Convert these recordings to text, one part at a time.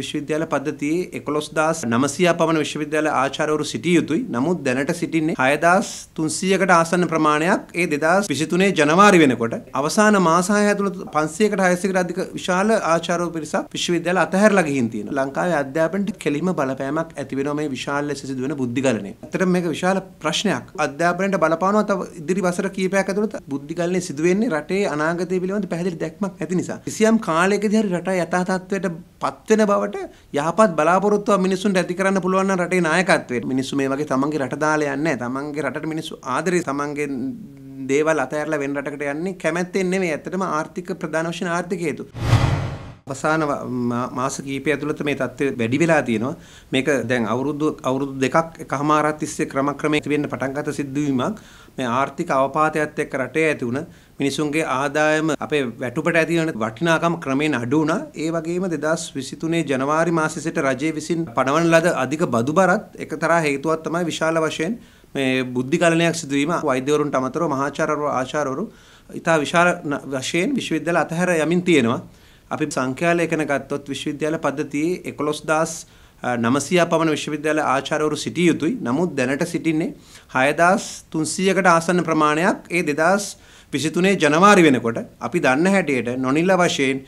විශ්වවිද්‍යාල පද්ධතියේ එකොළොස් දස් නමසිය පමණ විශ්වවිද්‍යාල ආචාරවරු සිටිය යුතුයි නමුත් දැනට සිටින්නේ හයදස් තුන්සියකට ආසන්න ප්‍රමාණයක් ඒ දෙදස් විසිතුනේ ජනවාරි වෙනකොට අවසාන මාසාහ ඇතුළ පන්සියකට හයසකට අධික විශාල ආචාරෝ පිරිසක් විශ්වවිද්‍යාල අතහැරලා ගිහින් තියෙනවා ලංකාවේ අධ්‍යාපනයට කෙලිම බලපෑමක් ඇති වෙනවා මේ විශාල ලෙස සිදුවෙන බුද්ධිගලණය. ඇත්තටම මේක විශාල ප්‍රශ්නයක්. අධ්‍යාපනයට බලපානවා තව ඉදිරි වසර කීපයක් ඇතුළත බුද්ධිගලණය සිදු වෙන්නේ රටේ අනාගතය පිළිබඳ පැහැදිලි දැක්මක් ඇති නිසා. කිසියම් කාලයකදී හරි රට යථා තත්ත්වයට පත්වෙන බවට වෙලාවට යහපත් බලාපොරොත්තුව මිනිසුන්ට ඇති කරන්න පුළුවන් නම් රටේ නායකත්වයේ මිනිස්සු මේ වගේ තමන්ගේ රට දාලා යන්නේ නැහැ. තමන්ගේ රටට මිනිස්සු ආදරේ තමන්ගේ දේවල් අතහැරලා වෙන රටකට යන්නේ කැමැත්තෙන් නෙමෙයි. ඇත්තටම ආර්ථික ප්‍රධාන වශයෙන් ආර්ථික හේතු. අවසාන මාස කීපය ඇතුළත මේ தත්ත්වය වැඩි වෙලා තියෙනවා. මේක දැන් අවුරුදු අවුරුදු දෙකක් එකහමාරක් තිස්සේ ක්‍රමක්‍රමයෙන් වෙන්න පටන් ගත සිද්ධවීමක් මේ ආර්ථික අවපාතයත් එක්ක රටේ ඇති වුණ මිනිසුන්ගේ ආදායම අපේ වැටුපට ඇතිවන වටිනාකම ක්‍රමයෙන් අඩු වුණා. ඒ වගේම 2023 ජනවාරි මාසයේ සිට රජයේ විසින් පනවන ලද අධික බදු බරත් එකතරා හේතුවක් තමයි විශාල වශයෙන් මේ බුද්ධිකලනයක් සිදු වීම වෛද්‍යවරුන්ට අමතරව මහාචාර්යවරු ආචාර්යවරු ඉතා විශාල වශයෙන් විශ්වවිද්‍යාල අතහැර යමින් තියෙනවා. අපි සංඛ්‍යාලේඛන ගත්තොත් විශ්වවිද්‍යාල පද්ධතියේ 11900 පමණ විශ්වවිද්‍යාල ආචාර්යවරු සිටිය යුතුයි. නමුත් දැනට සිටින්නේ 6300කට ආසන්න ප්‍රමාණයක් ඒ 2023 ජනවාරි වෙනකොට අපි දන්න හැටියට නොනිල වශයෙන්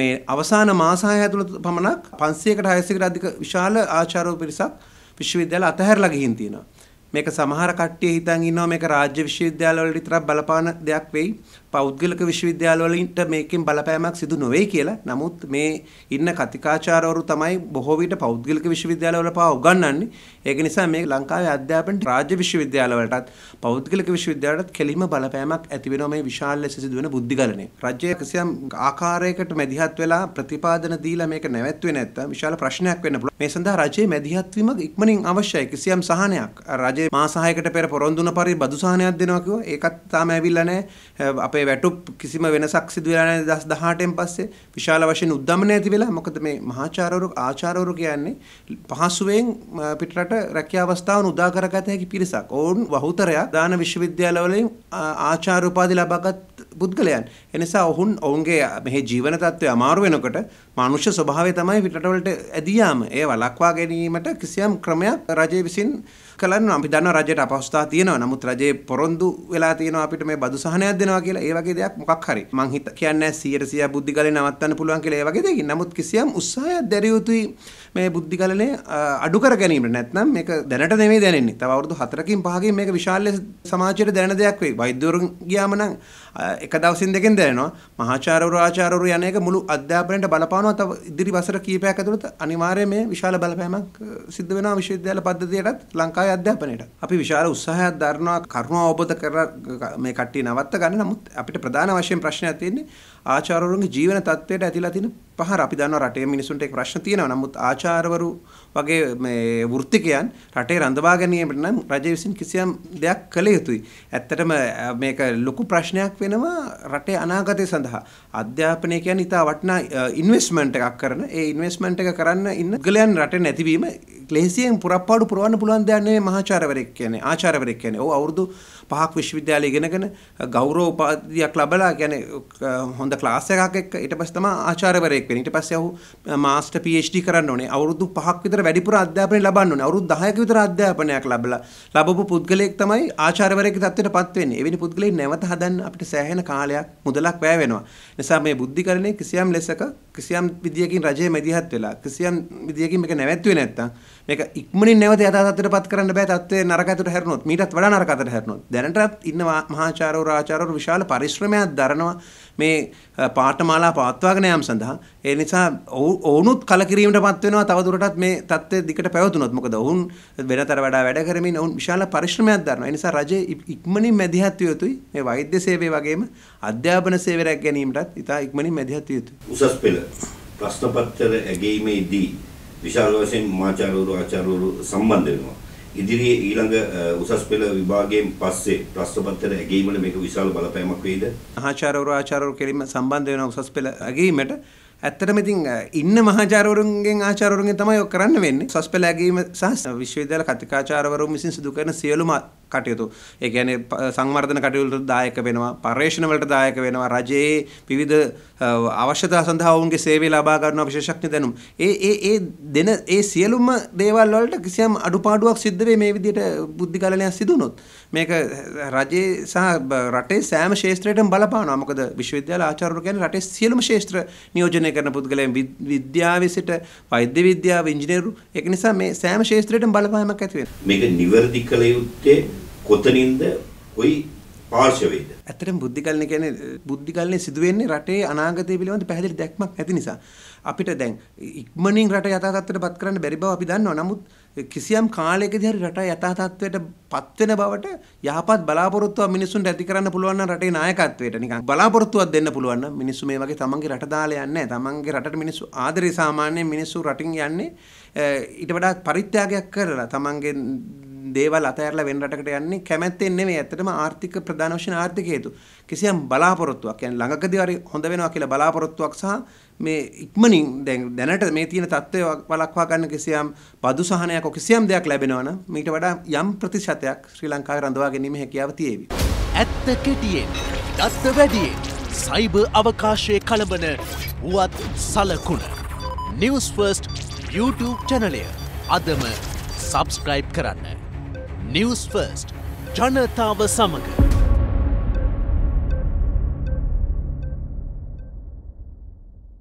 මේ අවසාන මාස 6 ඇතුළත පමණක් 500කට 600කට අධික විශාල ආචාර්යවරු පිරිසක් විශ්වවිද්‍යාල අතහැරලා ගිහින් තියෙනවා. මේක සමහර කට්ටිය හිතන් ඉන්නවා මේක රාජ්‍ය විශ්වවිද්‍යාලවල විතරක් බලපාන දෙයක් වෙයි. පෞද්ගලික විශ්වවිද්‍යාලවලින්ට මේකෙන් බලපෑමක් සිදු නොවේ කියලා. නමුත් මේ ඉන්න කතිකාචාර්යවරු තමයි බොහෝ විට පෞද්ගලික විශ්වවිද්‍යාලවල පවා උගන්වන්නේ. ඒක නිසා මේ ලංකාවේ අධ්‍යාපනයේ රාජ්‍ය විශ්වවිද්‍යාලවලටත් පෞද්ගලික විශ්වවිද්‍යාලවලටත් කෙලිම බලපෑමක් ඇති වෙනවා මේ විශාල ලෙස සිදුවෙන බුද්ධිගලණය. රජය කිසියම් ආකාරයකට මැදිහත් වෙලා ප්‍රතිපාදන දීලා මේක නැවැත්වුවේ නැත්නම් විශාල ප්‍රශ්නයක් වෙන්න පුළුවන්. මේ සඳහා රජයේ මැදිහත් වීම ඉක්මනින් අවශ්‍යයි. කිසියම් සහනයක්. රජයේ මාස 6කට පෙර පොරොන්දුන පරිදි බදු සහනයක් දෙනවා කිව්වා. ඒකත් තාම ඇවිල්ලා නැහැ. අපේ වැටුප් කිසිම වෙනසක් සිදු වෙලා නැහැ 2018න් පස්සේ. විශාල වශයෙන් උද්දමනය ඇති වෙලා මොකද මේ මහාචාර්යවරු ආචාර්යවරු කියන්නේ පහසුවෙන් පිටරට රැකියා අවස්ථාවන් උදා කරගත හැකි පිරිසක්. ඔවුන් වහුතරයක් දාන විශ්වවිද්‍යාලවලින් ආචාර්ය උපාධි ලබාගත් පුද්ගලයන්. එනිසා ඔවුන් ඔවුන්ගේ මෙහි ජීවන තත්ත්වය අමාරු වෙනකොට මානුෂ්‍ය ස්වභාවය තමයි පිටරටවලට ඇදියාම. ඒ වළක්වා ගැනීමට කිසියම් ක්‍රමයක් රජය විසින් කලන්න අපි දන්න රජයට අපහසුතා තියෙනවා. නමුත් රජයේ පොරොන්දු වෙලා තියෙනවා අපිට මේ බදු සහනයක් දෙනවා කියලා. ඒ වගේ දෙයක් මොකක් හරි. මං හිත කියන්නේ 100% බුද්ධි ගලේ නවත්තන්න පුළුවන් කියලා ඒ වගේ දෙයක්. නමුත් කිසියම් උත්සාහයක් දැරිය යුතුයි මේ බුද්ධි ගලනේ අඩු කර ගැනීමට. නැත්නම් මේක දැනට නෙමෙයි දැනෙන්නේ. තව අවුරුදු 4කින් 5කින් මේක විශාල සමාජයට දැනෙන දෙයක් වෙයි. වෛද්‍යවරුන් ගියාම නම් එක දවසින් දෙකෙන් දැනෙනවා මහාචාර්යවරු ආචාර්යවරු යන එක මුළු අධ්‍යාපනයට බලපානවා තව ඉදිරි වසර කීපයක් ඇතුළත අනිවාර්යයෙන් මේ විශාල බලපෑමක් සිද්ධ වෙනවා විශ්වවිද්‍යාල පද්ධතියටත් ලංකාවේ අධ්‍යාපනයට. අපි විශාල උත්සාහයක් දරනවා කරුණාව අවබෝධ කර මේ කට්ටිය නවත්ත ගන්න නමුත් අපිට ප්‍රධාන වශයෙන් ප්‍රශ්නයක් තියෙන්නේ ආචාර්යවරුන්ගේ ජීවන තත්ත්වයට ඇතිලා තියෙන පහර අපි දන්නවා රටේ මිනිසුන්ට ඒක ප්‍රශ්න තියෙනවා. නමුත් ආචාර්යවරු වගේ මේ වෘත්තිකයන් රටේ රඳවා ගැනීමට නම් රජය විසින් කිසියම් දෙයක් කළ යුතුයි. ඇත්තටම මේක ලොකු ප්‍රශ්නයක් වෙනවා රටේ අනාගතය සඳහා. අධ්‍යාපනය කියන්නේ ඉතා වටිනා ඉන්වෙස්ට්මන්ට් එකක් කරන. ඒ ඉන්වෙස්ට්මන්ට් එක කරන්න ඉන්න ගලයන් රටේ නැතිවීම ලේසියෙන් පුරප්පාඩු පුරවන්න පුළුවන් දෙයක් නෙමෙයි මහාචාර්යවරයෙක් කියන්නේ ආචාර්යවරයෙක් කියන්නේ. ඔව් අවුරුදු පහක් විශ්වවිද්‍යාලය ඉගෙනගෙන ගෞරව උපාධියක් ලබලා කියන්නේ හොඳ ක්ලාස් එකක් එක්ක ඊට පස්සේ තමයි ආචාර්යවරයෙක් වෙන්නේ. ඊට පස්සේ ඔහු මාස්ටර් PhD කරන්න ඕනේ. අවුරුදු පහක් විතර වැඩිපුර අධ්‍යාපනය ලබන්න ඕනේ. අවුරුදු 10ක විතර අධ්‍යාපනයක් ලැබලා ලැබපු පුද්ගලයෙක් තමයි ආචාර්යවරයෙක්ගේ තත්ත්වයටපත් වෙන්නේ. එවැනි පුද්ගලයෙක් නැවත හදන්න අපිට සෑහෙන කාලයක් මුදලක් වැය වෙනවා. නිසා මේ බුද්ධිකරණය කිසියම් ලෙසක කිසියම් විදියකින් රජය මැදිහත් වෙලා කිසියම් විදියකින් මේක නැවැත්තුවේ නැත්තම් මේක ඉක්මනින් නැවත යථා තත්ත්වයට පත් කරන්න බෑ තත්ත්වයේ නරකයට හැරුණොත් මීටත් වඩා නරකකට හැරුණොත් දැනටත් ඉන්න මහාචාර්යවරු ආචාර්යවරු විශාල පරිශ්‍රමයක් දරනවා මේ පාඨමාලා පවත්වාගෙන යාම සඳහා ඒ නිසා ඔවුනුත් කලකිරීමට පත් වෙනවා තවදුරටත් මේ தත්ත්වය දිකට පැවතුනොත් මොකද ඔවුන් වෙනතර වඩා වැඩ කරමින් ඔවුන් විශාල පරිශ්‍රමයක් දරනවා ඒ නිසා රජය ඉක්මනින් මැදිහත් විය යුතුයි මේ වෛද්‍ය සේවය වගේම අධ්‍යාපන සේවයක් ගැනීමටත් ඉතා ඉක්මනින් මැදිහත් විය යුතුයි උසස් පෙළ ප්‍රශ්න පත්‍ර ඇගීමේදී විශාල වශයෙන් මාචාර්යවරු ආචාර්යවරු සම්බන්ධ වෙනවා. ඉදිරියේ ඊළඟ උසස් පෙළ විභාගයෙන් පස්සේ ප්‍රශ්න පත්‍රය ඇගීමල මේක විශාල බලපෑමක් වෙයිද? ආචාර්යවරු ආචාර්යවරු කෙරෙහිම සම්බන්ධ වෙන උසස් පෙළ ඇගීමට ඇත්තටම ඉතින් ඉන්න මහාචාර්යවරුන්ගෙන් ආචාර්යවරුන්ගෙන් තමයි ඔක් කරන්න වෙන්නේ. සස්පෙ ලැබීම සහ විශ්වවිද්‍යාල කතිකාචාර්යවරුන් විසින් සිදු කරන සියලුම කටයුතු. ඒ කියන්නේ සංවර්ධන කටයුතු වලට දායක වෙනවා, පර්යේෂණ වලට දායක වෙනවා, රජයේ විවිධ අවශ්‍යතා සඳහා ඔවුන්ගේ සේවය ලබා ගන්නා විශේෂඥ දැනුම්. ඒ ඒ ඒ දෙන ඒ සියලුම දේවල් වලට කිසියම් අඩුපාඩුවක් සිද්ධ වෙයි මේ විදිහට බුද්ධි ගලණයක් සිදු වුණොත්. මේක රජයේ සහ රටේ සෑම ශාස්ත්‍රයකටම බලපානවා. මොකද විශ්වවිද්‍යාල ආචාර්යවරු කියන්නේ රටේ සියලුම ශාස්ත්‍ර නියෝජනය කරන පුද්ගලයන් විද්‍යාවේ සිට වෛද්‍ය විද්‍යාව ඉංජිනේරු ඒක නිසා මේ සෑම ශාස්ත්‍රයකටම බලපෑමක් ඇති වෙනවා මේක නිවර්දි කළ යුත්තේ කොතනින්ද කොයි අවශ්‍ය වෙයිද? ඇත්තටම බුද්ධිකල්නේ කියන්නේ බුද්ධිකල්නේ සිදු වෙන්නේ රටේ අනාගතය පිළිබඳ පැහැදිලි දැක්මක් නැති නිසා. අපිට දැන් ඉක්මනින් රට යථා තත්ත්වයටපත් කරන්න බැරි බව අපි දන්නවා. නමුත් කිසියම් කාලයකදී හරි රට යථා තත්ත්වයටපත් වෙන බවට යහපත් බලාපොරොත්තුවක් මිනිසුන්ට ඇති කරන්න පුළුවන් නම් රටේ නායකත්වයට නිකන් බලාපොරොත්තුවක් දෙන්න පුළුවන් නම් මිනිස්සු මේ වගේ තමන්ගේ රට දාලා යන්නේ නැහැ. තමන්ගේ රටට මිනිස්සු ආදරේ සාමාන්‍යයෙන් මිනිස්සු රටින් යන්නේ ඊට වඩා පරිත්‍යාගයක් කරලා තමන්ගේ දේවල් අතහැරලා වෙන රටකට යන්නේ කැමැත්තෙන් නෙමෙයි. ඇත්තටම ආර්ථික ප්‍රධාන වශයෙන් ආර්ථික හේතු. කිසියම් බලාපොරොත්තුවක්. يعني ළඟකදී හරි හොඳ වෙනවා කියලා බලාපොරොත්තුවක් සහ මේ ඉක්මනින් දැන් දැනට මේ තියෙන தත්ත්වය වළක්වා ගන්න කිසියම් පදුසහනයක් කිසියම් දෙයක් ලැබෙනවා නම් මීට වඩා යම් ප්‍රතිශතයක් ශ්‍රී ලංකාවේ රඳවා ගැනීම හැකියාව තියේවි. ඇත්ත කෙටියෙන්, දත්ත වැඩියෙන්, සයිබ අවකාශයේ කලබන වුවත් සලකුණ. නිවස් ෆර්ස්ට් YouTube චැනලය අදම සබස්ක්‍රයිබ් කරන්න. නිවස් ෆර්ස්ට් ජනතාව සමඟ